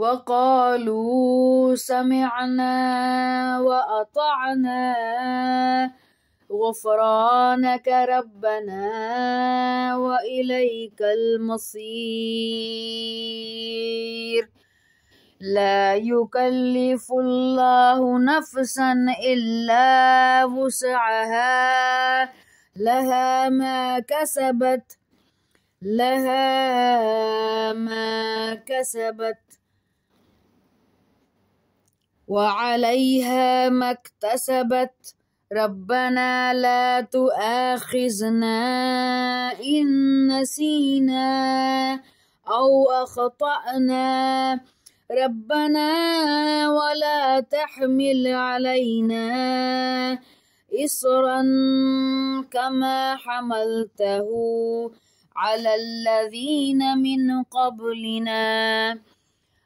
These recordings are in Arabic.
وقالوا سمعنا وأطعنا غفرانك ربنا وإليك المصير لا يكلف الله نفسا إلا وسعها لها ما كسبت لها ما كسبت وعليها ما اكتسبت ربنا لا تؤاخذنا إن نسينا أو أخطأنا ربنا ولا تحمل علينا إصرا كما حملته على الذين من قبلنا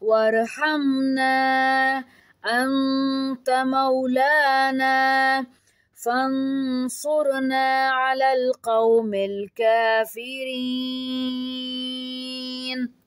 وارحمنا أنت مولانا فانصرنا على القوم الكافرين